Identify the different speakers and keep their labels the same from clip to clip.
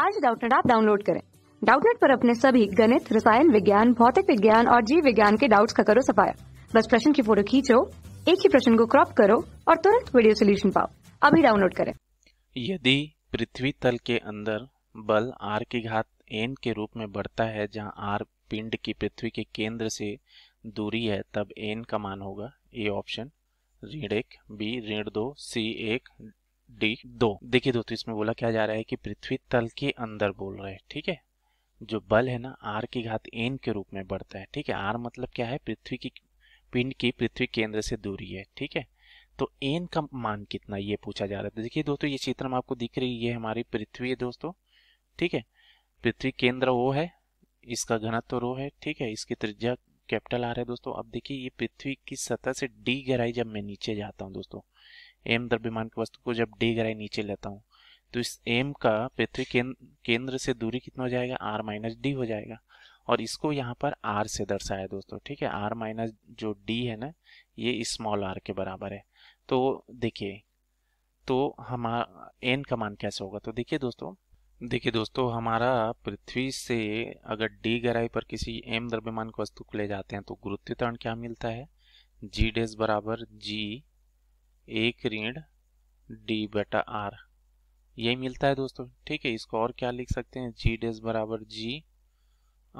Speaker 1: आज डाउटनेट आप डाउनलोड करें डाउटनेट पर अपने सभी गणित रसायन विज्ञान भौतिक विज्ञान और जीव विज्ञान के डाउट्स का करो सफाया बस प्रश्न की फोटो खींचो एक ही प्रश्न को क्रॉप करो और तुरंत वीडियो सोल्यूशन पाओ अभी डाउनलोड करें
Speaker 2: यदि पृथ्वी तल के अंदर बल आर की घात एन के रूप में बढ़ता है जहां आर पिंड की पृथ्वी के केंद्र से दूरी है तब एन का मान होगा ए ऑप्शन ऋण एक बी ऋण दो सी एक डी दो देखिए दोस्तों इसमें बोला क्या जा रहा है कि पृथ्वी तल के अंदर बोल रहे हैं ठीक है जो बल है ना आर की घात एन के रूप में बढ़ता है ठीक है आर मतलब क्या है पृथ्वी की पिंड की पृथ्वी केंद्र से दूरी है ठीक है तो एन का मान कितना ये पूछा जा रहा है देखिए दोस्तों ये चित्र में आपको दिख रही है हमारी पृथ्वी है दोस्तों ठीक है पृथ्वी केंद्र वो है इसका घनत्व रो है ठीक है इसकी त्रिज्या कैपिटल आ रहा है दोस्तों अब देखिए ये पृथ्वी की सतह से डी गहराई जब मैं नीचे जाता हूँ दोस्तों एम द्रव्यमान की वस्तु को जब डी ग्राई नीचे लेता हूँ तो इस एम का पृथ्वी केंद्र से दूरी कितना हो जाएगा आर माइनस डी हो जाएगा और इसको यहाँ पर आर से दर्शाया दोस्तों ठीक है आर माइनस जो डी है ना ये स्मॉल आर के बराबर है तो देखिए तो हमारा एन का मान कैसे होगा तो देखिए दोस्तों देखिए दोस्तों हमारा पृथ्वी से अगर डी गहराई पर किसी एम द्रव्यमान वस्तु को ले जाते हैं तो गुरुत्वीकरण क्या मिलता है जी डेस बराबर जी एक ऋण डी बटा आर यही मिलता है दोस्तों ठीक है इसको और क्या लिख सकते हैं जी डेस बराबर जी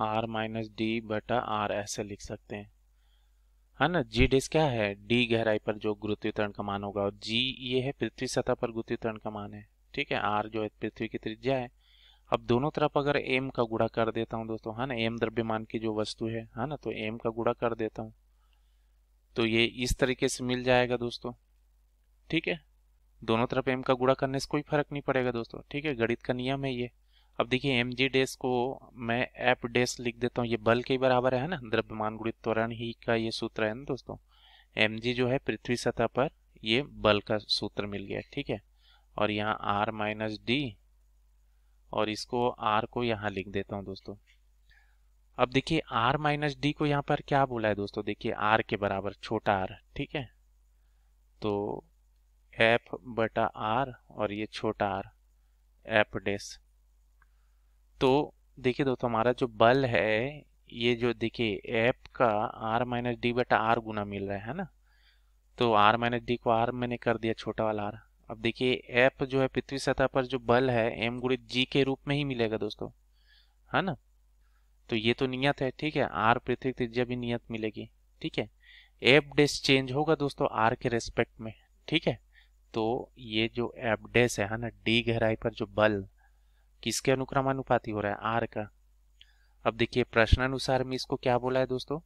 Speaker 2: आर माइनस डी बटा आर ऐसे लिख सकते हैं है हाँ ना जी डेस क्या है डी गहराई पर जो गुरुत्वीकरण का मान होगा और जी ये है पृथ्वी सतह पर गुरुत्वीकरण का मान है ठीक है आर जो है पृथ्वी की त्रिज्या है अब दोनों तरफ अगर एम का गुड़ा कर देता हूँ दोस्तों है हाँ ना एम द्रव्यमान की जो वस्तु है है हाँ ना तो एम का गुड़ा कर देता हूँ तो ये इस तरीके से मिल जाएगा दोस्तों ठीक है दोनों तरफ एम का गुड़ा करने से कोई फर्क नहीं पड़ेगा दोस्तों ठीक है गणित का नियम है ये अब देखिए एम जी डेस को मैं एफ डेस लिख देता हूँ ये बल के बराबर है ना द्रव्यमान गुणित त्वरण ही का ये सूत्र है ना दोस्तों एम जी जो है पृथ्वी सतह पर ये बल का सूत्र मिल गया ठीक है और यहाँ आर माइनस डी और इसको आर को यहाँ लिख देता हूँ दोस्तों अब देखिए आर माइनस डी को यहाँ पर क्या बोला है दोस्तों देखिए आर के बराबर छोटा आर ठीक है तो f बटा आर और ये छोटा आर एफ डेस तो देखिए दोस्तों हमारा जो बल है ये जो देखिए f का आर माइनस डी बटा आर गुना मिल रहा है ना तो आर माइनस डी को आर मैंने कर दिया छोटा वाला आर अब देखिए f जो है पृथ्वी सतह पर जो बल है एम गुणित जी के रूप में ही मिलेगा दोस्तों है ना तो ये तो नियत है ठीक है आर पृथ्वी त्रिज्या भी नियत मिलेगी ठीक है एफ डेस चेंज होगा दोस्तों आर के रेस्पेक्ट में ठीक है तो ये जो एबडेस है ना डी गहराई पर जो बल किसके अनुक्रमानुपाती हो रहा है आर का अब देखिए प्रश्न अनुसार में इसको क्या बोला है दोस्तों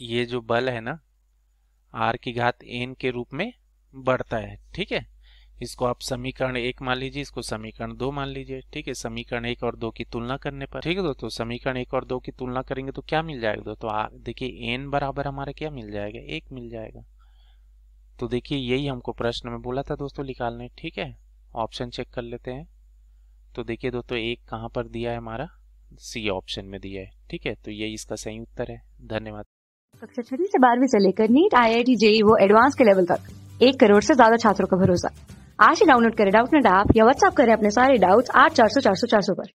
Speaker 2: ये जो बल है ना आर की घात एन के रूप में बढ़ता है ठीक है इसको आप समीकरण एक मान लीजिए इसको समीकरण दो मान लीजिए ठीक है समीकरण एक और दो की तुलना करने पर ठीक है दोस्तों समीकरण एक और दो की तुलना करेंगे तो क्या मिल जाएगा दोस्तों देखिए एन बराबर हमारा क्या मिल जाएगा एक मिल जाएगा तो देखिए यही हमको प्रश्न में बोला था दोस्तों निकालने ठीक है ऑप्शन चेक कर लेते हैं तो देखिए दोस्तों एक कहाँ पर दिया है हमारा सी ऑप्शन में दिया है ठीक है तो यही इसका सही उत्तर है धन्यवाद
Speaker 1: कक्षा छठी से बारहवीं से लेकर NEET I I T JEE वो एडवांस के लेवल तक एक करोड़ से ज्यादा छात्रों का भरोसा आज ही डाउनलोड करें डाउट नेट ऐप या व्हाट्सएप करें अपने सारे डाउट्स आठ चार सौ चार सौ चार सौ पर